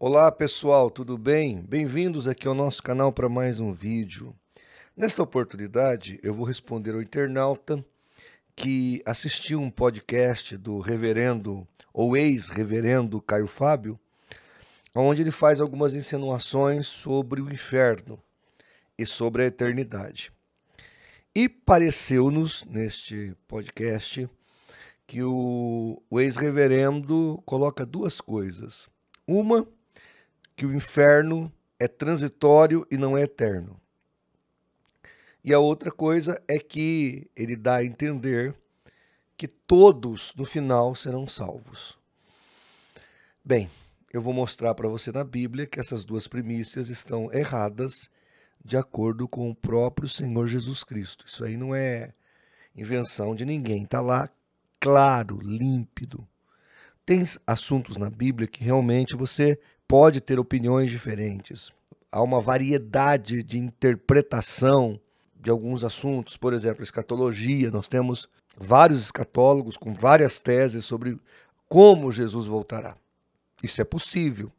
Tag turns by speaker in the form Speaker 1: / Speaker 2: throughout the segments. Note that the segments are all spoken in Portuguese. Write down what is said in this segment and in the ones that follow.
Speaker 1: Olá pessoal, tudo bem? Bem-vindos aqui ao nosso canal para mais um vídeo. Nesta oportunidade, eu vou responder ao internauta que assistiu um podcast do reverendo ou ex-reverendo Caio Fábio, onde ele faz algumas insinuações sobre o inferno e sobre a eternidade. E pareceu-nos, neste podcast, que o, o ex-reverendo coloca duas coisas. Uma, que o inferno é transitório e não é eterno. E a outra coisa é que ele dá a entender que todos no final serão salvos. Bem, eu vou mostrar para você na Bíblia que essas duas primícias estão erradas de acordo com o próprio Senhor Jesus Cristo. Isso aí não é invenção de ninguém, está lá claro, límpido. Tem assuntos na Bíblia que realmente você pode ter opiniões diferentes. Há uma variedade de interpretação de alguns assuntos, por exemplo, escatologia. Nós temos vários escatólogos com várias teses sobre como Jesus voltará. Isso é possível.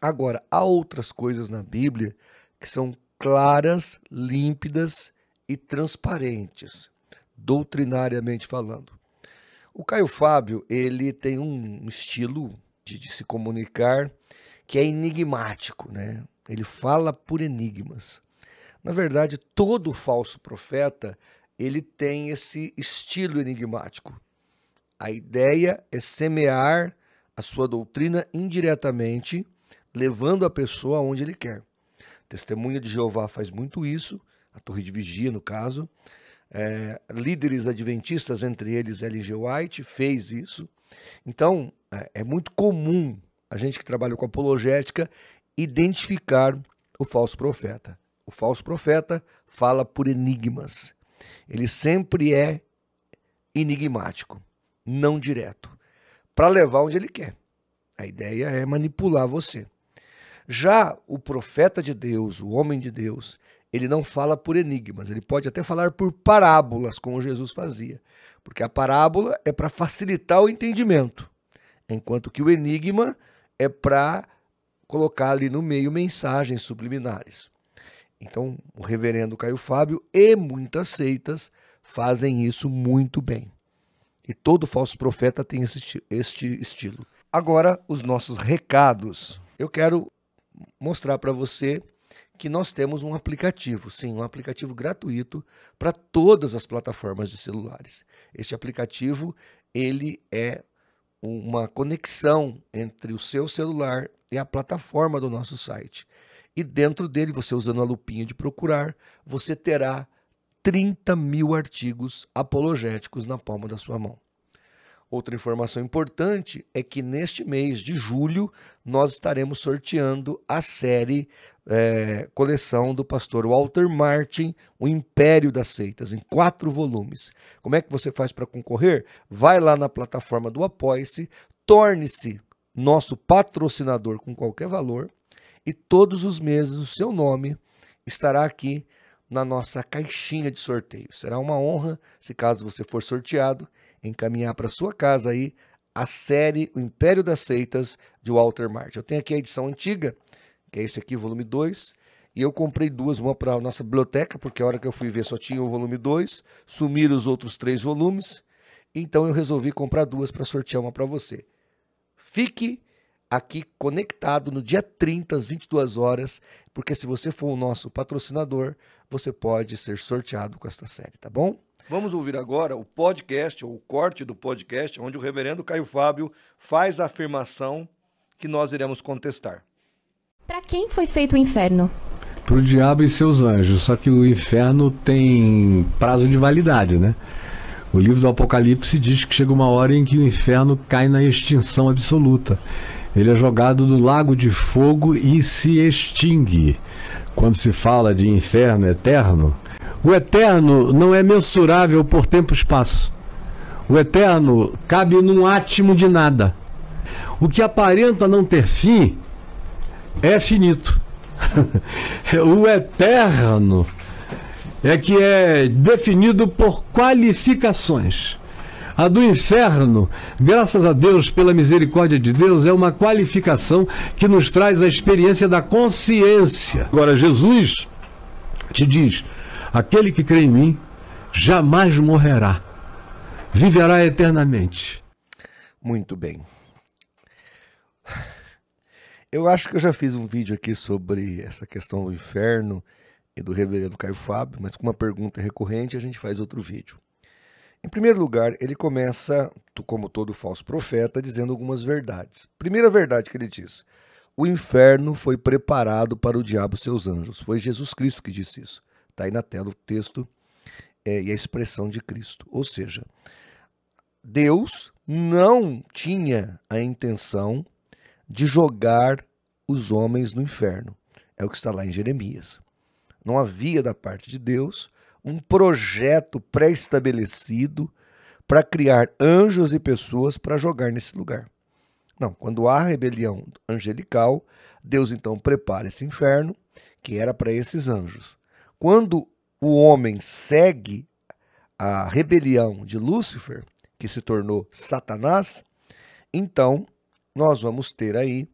Speaker 1: Agora, há outras coisas na Bíblia que são claras, límpidas e transparentes, doutrinariamente falando. O Caio Fábio, ele tem um estilo de, de se comunicar que é enigmático, né? Ele fala por enigmas. Na verdade, todo falso profeta, ele tem esse estilo enigmático. A ideia é semear a sua doutrina indiretamente, levando a pessoa onde ele quer. Testemunha de Jeová faz muito isso, a Torre de Vigia, no caso. É, líderes adventistas, entre eles L.G. G. White, fez isso. Então, é, é muito comum a gente que trabalha com apologética identificar o falso profeta. O falso profeta fala por enigmas. Ele sempre é enigmático, não direto, para levar onde ele quer. A ideia é manipular você. Já o profeta de Deus, o homem de Deus, ele não fala por enigmas, ele pode até falar por parábolas, como Jesus fazia, porque a parábola é para facilitar o entendimento, enquanto que o enigma é para colocar ali no meio mensagens subliminares. Então, o reverendo Caio Fábio e muitas seitas fazem isso muito bem. E todo falso profeta tem este estilo. Agora, os nossos recados. Eu quero mostrar para você que nós temos um aplicativo, sim, um aplicativo gratuito para todas as plataformas de celulares. Este aplicativo, ele é uma conexão entre o seu celular e a plataforma do nosso site. E dentro dele, você usando a lupinha de procurar, você terá 30 mil artigos apologéticos na palma da sua mão. Outra informação importante é que neste mês de julho nós estaremos sorteando a série é, coleção do pastor Walter Martin, O Império das Seitas, em quatro volumes. Como é que você faz para concorrer? Vai lá na plataforma do Apoia-se, torne-se nosso patrocinador com qualquer valor e todos os meses o seu nome estará aqui na nossa caixinha de sorteio. Será uma honra, se caso você for sorteado, encaminhar para sua casa aí a série O Império das Seitas de Walter Martin. Eu tenho aqui a edição antiga, que é esse aqui, volume 2, e eu comprei duas, uma para a nossa biblioteca, porque a hora que eu fui ver só tinha o volume 2, sumiram os outros três volumes, então eu resolvi comprar duas para sortear uma para você. Fique aqui conectado no dia 30, às 22 horas, porque se você for o nosso patrocinador, você pode ser sorteado com esta série, tá bom? Vamos ouvir agora o podcast, ou o corte do podcast, onde o reverendo Caio Fábio faz a afirmação que nós iremos contestar. Para quem foi feito o inferno? Para o diabo e seus anjos, só que o inferno tem prazo de validade, né? O livro do Apocalipse diz que chega uma hora em que o inferno cai na extinção absoluta ele é jogado no lago de fogo e se extingue. Quando se fala de inferno eterno, o eterno não é mensurável por tempo e espaço. O eterno cabe num átimo de nada. O que aparenta não ter fim é finito. o eterno é que é definido por qualificações. A do inferno, graças a Deus, pela misericórdia de Deus, é uma qualificação que nos traz a experiência da consciência. Agora, Jesus te diz: aquele que crê em mim jamais morrerá, viverá eternamente. Muito bem. Eu acho que eu já fiz um vídeo aqui sobre essa questão do inferno e do reverendo Caio Fábio, mas com uma pergunta recorrente a gente faz outro vídeo. Em primeiro lugar, ele começa, como todo falso profeta, dizendo algumas verdades. Primeira verdade que ele diz: o inferno foi preparado para o diabo e seus anjos. Foi Jesus Cristo que disse isso. Está aí na tela o texto é, e a expressão de Cristo. Ou seja, Deus não tinha a intenção de jogar os homens no inferno. É o que está lá em Jeremias. Não havia da parte de Deus um projeto pré-estabelecido para criar anjos e pessoas para jogar nesse lugar. Não, quando há rebelião angelical, Deus então prepara esse inferno que era para esses anjos. Quando o homem segue a rebelião de Lúcifer, que se tornou Satanás, então nós vamos ter aí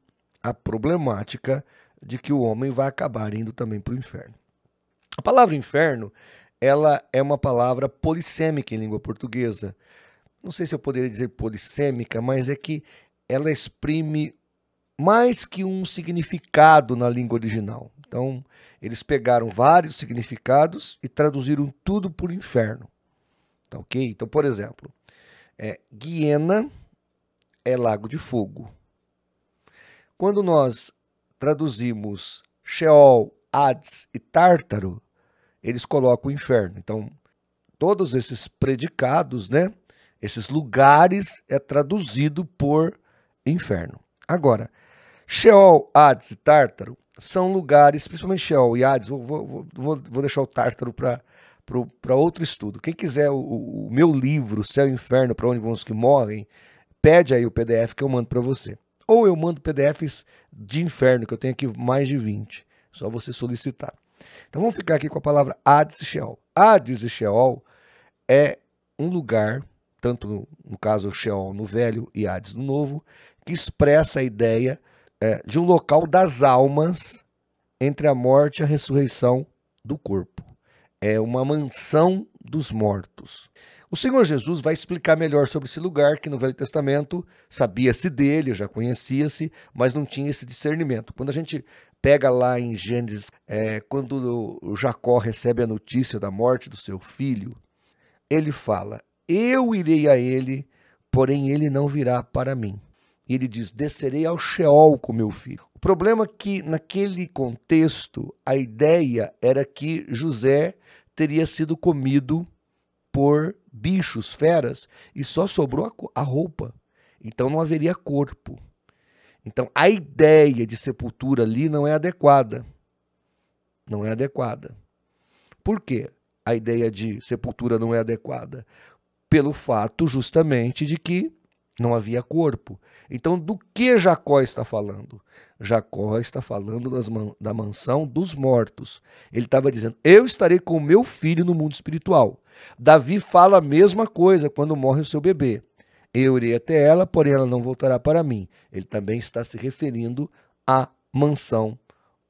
Speaker 1: a problemática de que o homem vai acabar indo também para o inferno. A palavra inferno ela é uma palavra polissêmica em língua portuguesa. Não sei se eu poderia dizer polissêmica, mas é que ela exprime mais que um significado na língua original. Então, eles pegaram vários significados e traduziram tudo por inferno. Tá ok? Então, por exemplo, é, Guiena é lago de fogo. Quando nós traduzimos Sheol, Hades e Tártaro, eles colocam o inferno. Então, todos esses predicados, né? Esses lugares é traduzido por inferno. Agora, Sheol, Hades e Tártaro são lugares, principalmente Sheol e Hades, vou, vou, vou, vou deixar o Tártaro para para outro estudo. Quem quiser o, o, meu livro, Céu e Inferno, para onde vão os que morrem, pede aí o PDF que eu mando para você. Ou eu mando PDFs de inferno, que eu tenho aqui mais de 20. Só você solicitar. Então vamos ficar aqui com a palavra Hades e Sheol. Hades e Sheol é um lugar, tanto no, no caso Sheol no Velho e Hades no Novo, que expressa a ideia é, de um local das almas entre a morte e a ressurreição do corpo. É uma mansão dos mortos. O Senhor Jesus vai explicar melhor sobre esse lugar que no Velho Testamento sabia-se dele, já conhecia-se, mas não tinha esse discernimento. Quando a gente pega lá em Gênesis, é, quando Jacó recebe a notícia da morte do seu filho, ele fala: Eu irei a ele, porém ele não virá para mim. E ele diz: Descerei ao Sheol com meu filho. O problema é que, naquele contexto, a ideia era que José teria sido comido por bichos, feras, e só sobrou a roupa. Então não haveria corpo. Então, a ideia de sepultura ali não é adequada. Não é adequada. Por quê? A ideia de sepultura não é adequada pelo fato justamente de que não havia corpo. Então, do que Jacó está falando? Jacó está falando man da mansão dos mortos. Ele estava dizendo: Eu estarei com meu filho no mundo espiritual. Davi fala a mesma coisa quando morre o seu bebê. Eu irei até ela, porém ela não voltará para mim. Ele também está se referindo à mansão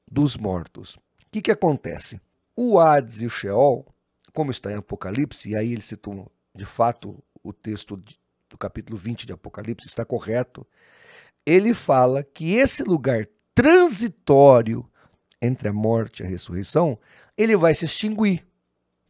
Speaker 1: dos mortos. O que, que acontece? O Hades e o Sheol, como está em Apocalipse, e aí ele citou de fato o texto do capítulo 20 de Apocalipse, está correto, ele fala que esse lugar transitório entre a morte e a ressurreição, ele vai se extinguir.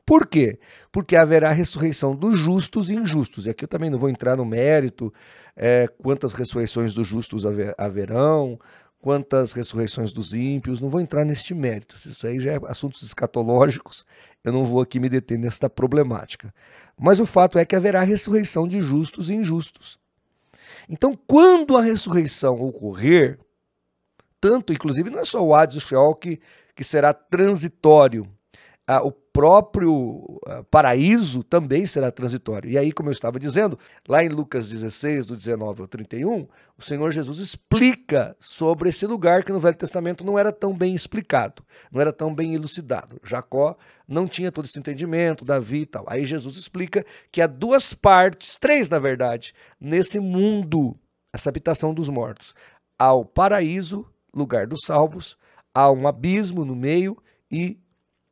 Speaker 1: Por quê? Porque haverá ressurreição dos justos e injustos. E aqui eu também não vou entrar no mérito é, quantas ressurreições dos justos haver, haverão, quantas ressurreições dos ímpios, não vou entrar neste mérito. Isso aí já é assuntos escatológicos, eu não vou aqui me deter nesta problemática. Mas o fato é que haverá ressurreição de justos e injustos. Então, quando a ressurreição ocorrer, tanto, inclusive, não é só o Hades e o Sheol que, que será transitório, ah, o próprio ah, paraíso também será transitório. E aí, como eu estava dizendo, lá em Lucas 16, do 19 ao 31, o Senhor Jesus explica sobre esse lugar que no Velho Testamento não era tão bem explicado, não era tão bem elucidado. Jacó não tinha todo esse entendimento, Davi e tal. Aí Jesus explica que há duas partes, três na verdade, nesse mundo, essa habitação dos mortos. Há o paraíso, lugar dos salvos, há um abismo no meio e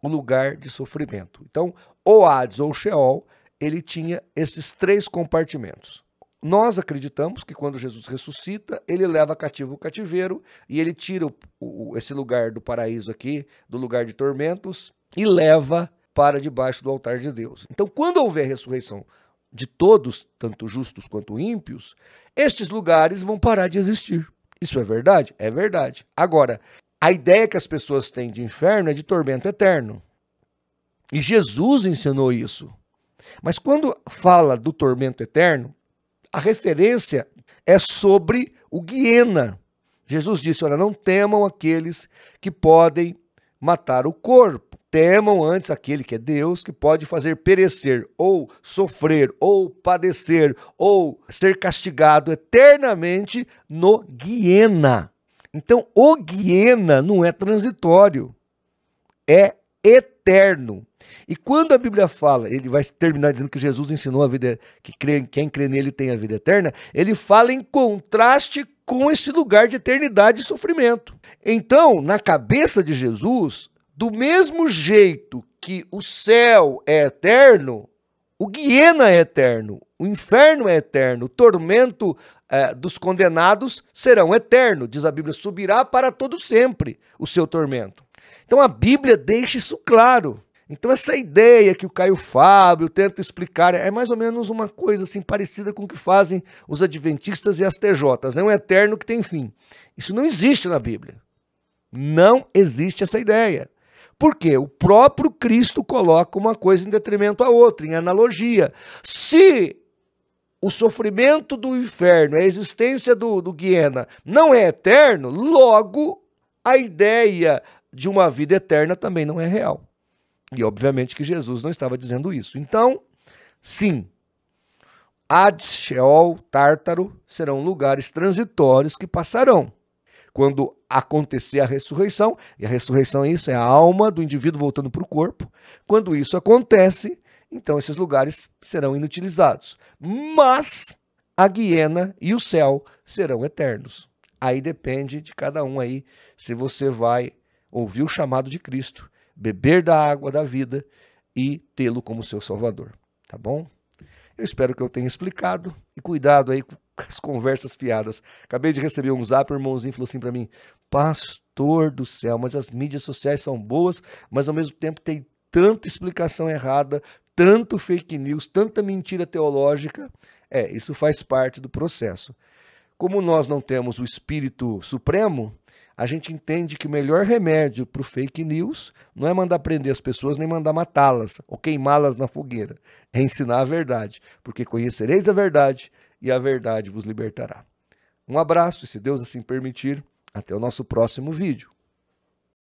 Speaker 1: lugar de sofrimento. Então, Oades Hades ou Sheol, ele tinha esses três compartimentos. Nós acreditamos que quando Jesus ressuscita, ele leva cativo o cativeiro e ele tira o, o, esse lugar do paraíso aqui, do lugar de tormentos, e leva para debaixo do altar de Deus. Então, quando houver ressurreição de todos, tanto justos quanto ímpios, estes lugares vão parar de existir. Isso é verdade? É verdade. Agora, a ideia que as pessoas têm de inferno é de tormento eterno. E Jesus ensinou isso. Mas quando fala do tormento eterno, a referência é sobre o Guiena. Jesus disse: Olha, não temam aqueles que podem matar o corpo. Temam antes aquele que é Deus, que pode fazer perecer, ou sofrer, ou padecer, ou ser castigado eternamente no Guiena. Então, o Guiena não é transitório, é eterno. E quando a Bíblia fala, ele vai terminar dizendo que Jesus ensinou a vida, que quem crê nele tem a vida eterna, ele fala em contraste com esse lugar de eternidade e sofrimento. Então, na cabeça de Jesus, do mesmo jeito que o céu é eterno, o Guiena é eterno, o inferno é eterno, o tormento eh, dos condenados serão eterno, diz a Bíblia, subirá para todo sempre o seu tormento. Então a Bíblia deixa isso claro. Então essa ideia que o Caio Fábio tenta explicar é mais ou menos uma coisa assim parecida com o que fazem os adventistas e as TJs, é um eterno que tem fim. Isso não existe na Bíblia. Não existe essa ideia. Porque o próprio Cristo coloca uma coisa em detrimento à outra, em analogia. Se o sofrimento do inferno, a existência do, do Guiena não é eterno, logo a ideia de uma vida eterna também não é real. E obviamente que Jesus não estava dizendo isso. Então, sim, Hades, Sheol, Tártaro serão lugares transitórios que passarão quando acontecer a ressurreição, e a ressurreição é isso, é a alma do indivíduo voltando para o corpo. Quando isso acontece, então esses lugares serão inutilizados. Mas a Guiena e o céu serão eternos. Aí depende de cada um aí se você vai ouvir o chamado de Cristo, beber da água da vida e tê-lo como seu salvador, tá bom? Eu espero que eu tenha explicado e cuidado aí as conversas fiadas. Acabei de receber um zap, o irmãozinho falou assim para mim: Pastor do céu, mas as mídias sociais são boas, mas ao mesmo tempo tem tanta explicação errada, tanto fake news, tanta mentira teológica. É, isso faz parte do processo. Como nós não temos o Espírito Supremo, a gente entende que o melhor remédio para o fake news não é mandar prender as pessoas nem mandar matá-las ou queimá-las na fogueira. É ensinar a verdade, porque conhecereis a verdade e a verdade vos libertará. Um abraço e, se Deus assim permitir, até o nosso próximo vídeo.